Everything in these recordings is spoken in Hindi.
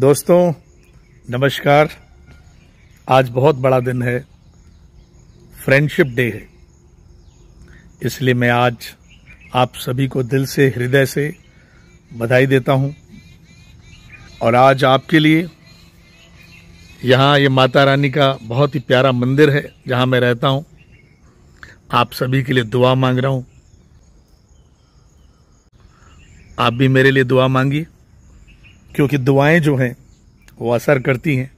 दोस्तों नमस्कार आज बहुत बड़ा दिन है फ्रेंडशिप डे है इसलिए मैं आज आप सभी को दिल से हृदय से बधाई देता हूं और आज आपके लिए यहाँ ये माता रानी का बहुत ही प्यारा मंदिर है जहाँ मैं रहता हूँ आप सभी के लिए दुआ मांग रहा हूँ आप भी मेरे लिए दुआ मांगिए क्योंकि दुआएं जो हैं वो असर करती हैं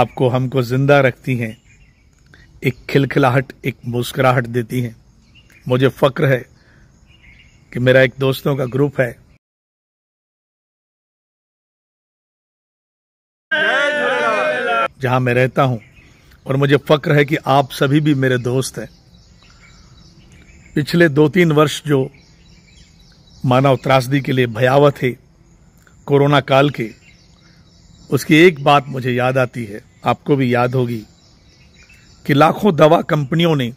आपको हमको ज़िंदा रखती हैं एक खिलखिलाहट एक मुस्कुराहट देती हैं मुझे फ़क्र है कि मेरा एक दोस्तों का ग्रुप है जहां मैं रहता हूं और मुझे फ़क्र है कि आप सभी भी मेरे दोस्त हैं पिछले दो तीन वर्ष जो मानव त्रासदी के लिए भयावह थे कोरोना काल के उसकी एक बात मुझे याद आती है आपको भी याद होगी कि लाखों दवा कंपनियों ने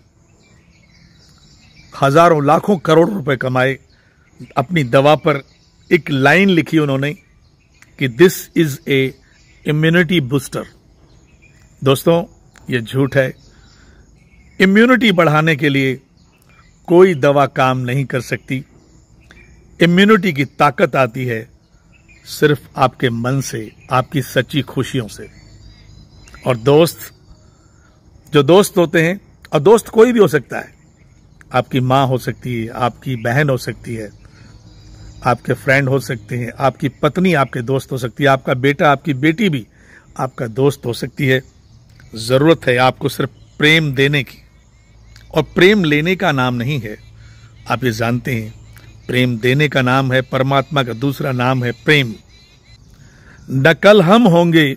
हजारों लाखों करोड़ रुपए कमाए अपनी दवा पर एक लाइन लिखी उन्होंने कि this is a immunity booster दोस्तों ये झूठ है इम्यूनिटी बढ़ाने के लिए कोई दवा काम नहीं कर सकती इम्यूनिटी की ताकत आती है सिर्फ आपके मन से आपकी सच्ची खुशियों से और दोस्त जो दोस्त होते हैं और दोस्त कोई भी हो सकता है आपकी माँ हो सकती है आपकी बहन हो सकती है आपके फ्रेंड हो सकते हैं आपकी पत्नी आपके दोस्त हो सकती है आपका बेटा आपकी बेटी भी आपका दोस्त हो सकती है ज़रूरत है आपको सिर्फ प्रेम देने की और प्रेम लेने का नाम नहीं है आप ये जानते हैं प्रेम देने का नाम है परमात्मा का दूसरा नाम है प्रेम न कल हम होंगे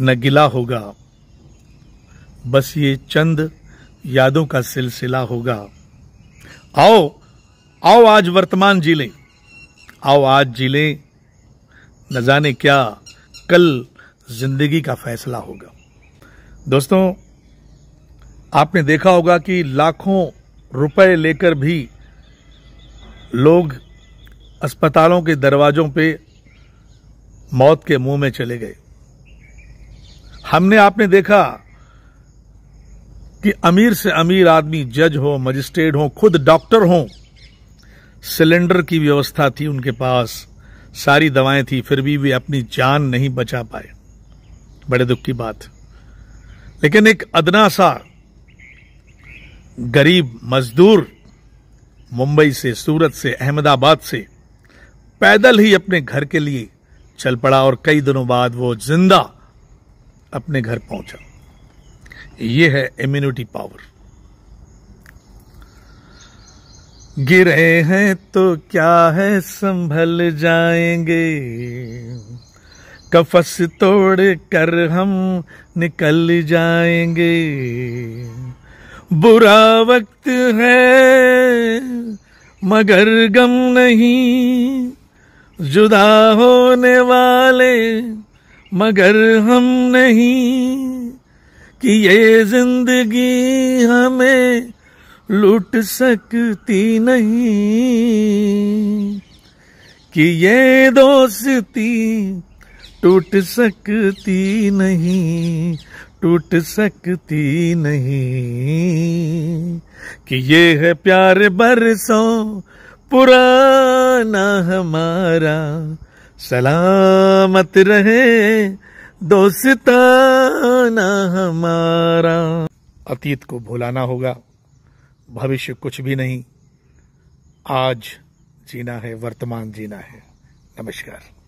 न गिला होगा बस ये चंद यादों का सिलसिला होगा आओ आओ आज वर्तमान जी लें आओ आज जी लें न जाने क्या कल जिंदगी का फैसला होगा दोस्तों आपने देखा होगा कि लाखों रुपए लेकर भी लोग अस्पतालों के दरवाजों पे मौत के मुंह में चले गए हमने आपने देखा कि अमीर से अमीर आदमी जज हो मजिस्ट्रेट हो खुद डॉक्टर हो सिलेंडर की व्यवस्था थी उनके पास सारी दवाएं थी फिर भी वे अपनी जान नहीं बचा पाए बड़े दुख की बात लेकिन एक अदना सा गरीब मजदूर मुंबई से सूरत से अहमदाबाद से पैदल ही अपने घर के लिए चल पड़ा और कई दिनों बाद वो जिंदा अपने घर पहुंचा ये है इम्यूनिटी पावर गिरे हैं तो क्या है संभल जाएंगे कफस तोड़ कर हम निकल जाएंगे बुरा वक्त है मगर गम नहीं जुदा होने वाले मगर हम नहीं कि ये जिंदगी हमें लूट सकती नहीं कि ये दोस्ती टूट सकती नहीं टूट सकती नहीं कि ये है प्यार बरसों पुराना हमारा सलामत रहे दोस्ताना हमारा अतीत को भुलाना होगा भविष्य कुछ भी नहीं आज जीना है वर्तमान जीना है नमस्कार